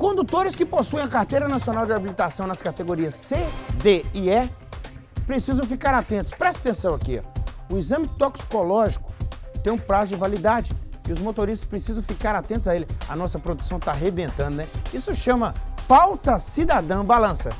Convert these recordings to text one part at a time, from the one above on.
Condutores que possuem a carteira nacional de habilitação nas categorias C, D e E precisam ficar atentos. Presta atenção aqui. O exame toxicológico tem um prazo de validade e os motoristas precisam ficar atentos a ele. A nossa produção está arrebentando, né? Isso chama pauta cidadã balança.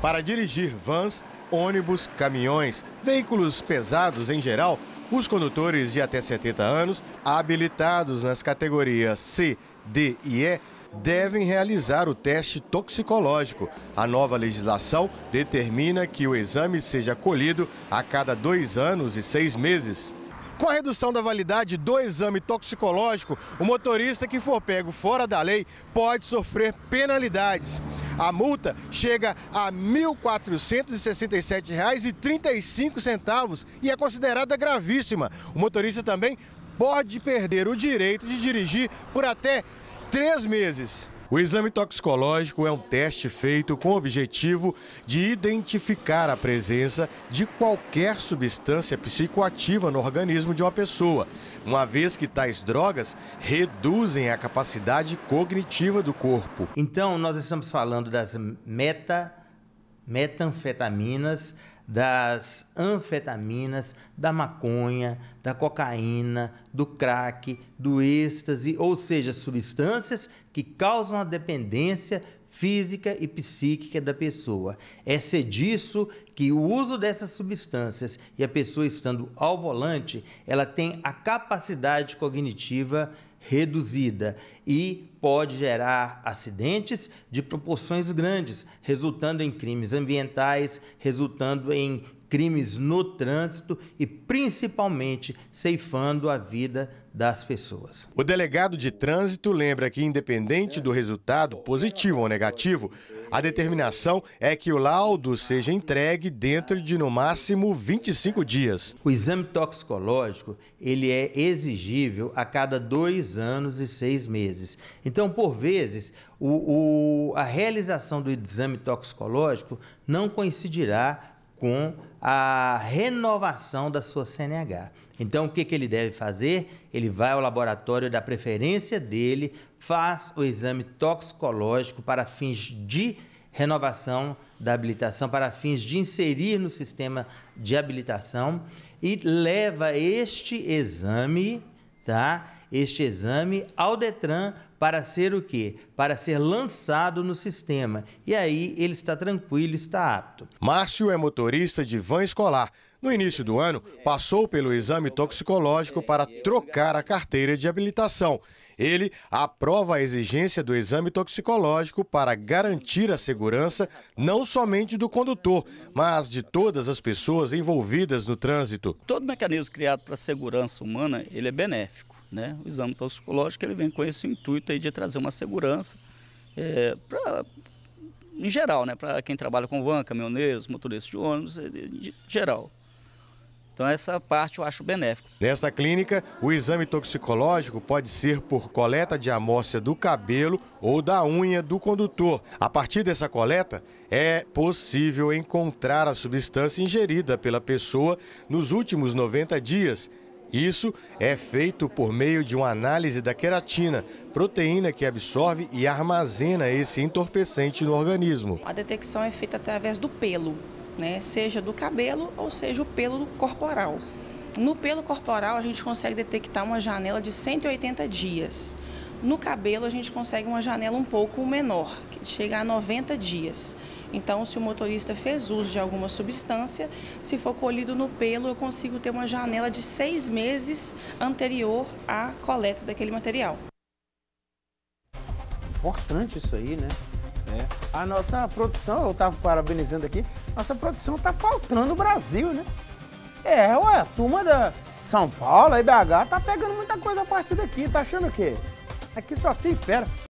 Para dirigir vans, ônibus, caminhões, veículos pesados em geral, os condutores de até 70 anos, habilitados nas categorias C, D e E, devem realizar o teste toxicológico. A nova legislação determina que o exame seja colhido a cada dois anos e seis meses. Com a redução da validade do exame toxicológico, o motorista que for pego fora da lei pode sofrer penalidades. A multa chega a R$ 1.467,35 e é considerada gravíssima. O motorista também pode perder o direito de dirigir por até três meses. O exame toxicológico é um teste feito com o objetivo de identificar a presença de qualquer substância psicoativa no organismo de uma pessoa, uma vez que tais drogas reduzem a capacidade cognitiva do corpo. Então, nós estamos falando das meta, metanfetaminas das anfetaminas, da maconha, da cocaína, do crack, do êxtase, ou seja, substâncias que causam a dependência física e psíquica da pessoa. É ser disso que o uso dessas substâncias e a pessoa estando ao volante, ela tem a capacidade cognitiva reduzida e pode gerar acidentes de proporções grandes, resultando em crimes ambientais, resultando em crimes no trânsito e principalmente ceifando a vida das pessoas. O delegado de trânsito lembra que, independente do resultado, positivo ou negativo, a determinação é que o laudo seja entregue dentro de no máximo 25 dias. O exame toxicológico ele é exigível a cada dois anos e seis meses. Então, por vezes, o, o, a realização do exame toxicológico não coincidirá com a renovação da sua CNH. Então, o que, que ele deve fazer? Ele vai ao laboratório da preferência dele, faz o exame toxicológico para fins de renovação da habilitação, para fins de inserir no sistema de habilitação e leva este exame, tá? este exame ao Detran para ser o quê? Para ser lançado no sistema. E aí ele está tranquilo, está apto. Márcio é motorista de van escolar. No início do ano, passou pelo exame toxicológico para trocar a carteira de habilitação. Ele aprova a exigência do exame toxicológico para garantir a segurança não somente do condutor, mas de todas as pessoas envolvidas no trânsito. Todo mecanismo criado para a segurança humana, ele é benéfico. Né? O exame toxicológico ele vem com esse intuito aí de trazer uma segurança é, em geral, né? para quem trabalha com van, caminhoneiros, motoristas de ônibus, é, em geral. Então essa parte eu acho benéfico. Nesta clínica, o exame toxicológico pode ser por coleta de amostra do cabelo ou da unha do condutor. A partir dessa coleta, é possível encontrar a substância ingerida pela pessoa nos últimos 90 dias isso é feito por meio de uma análise da queratina, proteína que absorve e armazena esse entorpecente no organismo. A detecção é feita através do pelo, né? seja do cabelo ou seja o pelo corporal. No pelo corporal, a gente consegue detectar uma janela de 180 dias. No cabelo, a gente consegue uma janela um pouco menor, que chega a 90 dias. Então, se o motorista fez uso de alguma substância, se for colhido no pelo, eu consigo ter uma janela de seis meses anterior à coleta daquele material. Importante isso aí, né? É. A nossa produção, eu estava parabenizando aqui, nossa produção está pautando o Brasil, né? É, ué, a turma da São Paulo, IBH, tá pegando muita coisa a partir daqui, tá achando o quê? Aqui só tem fera.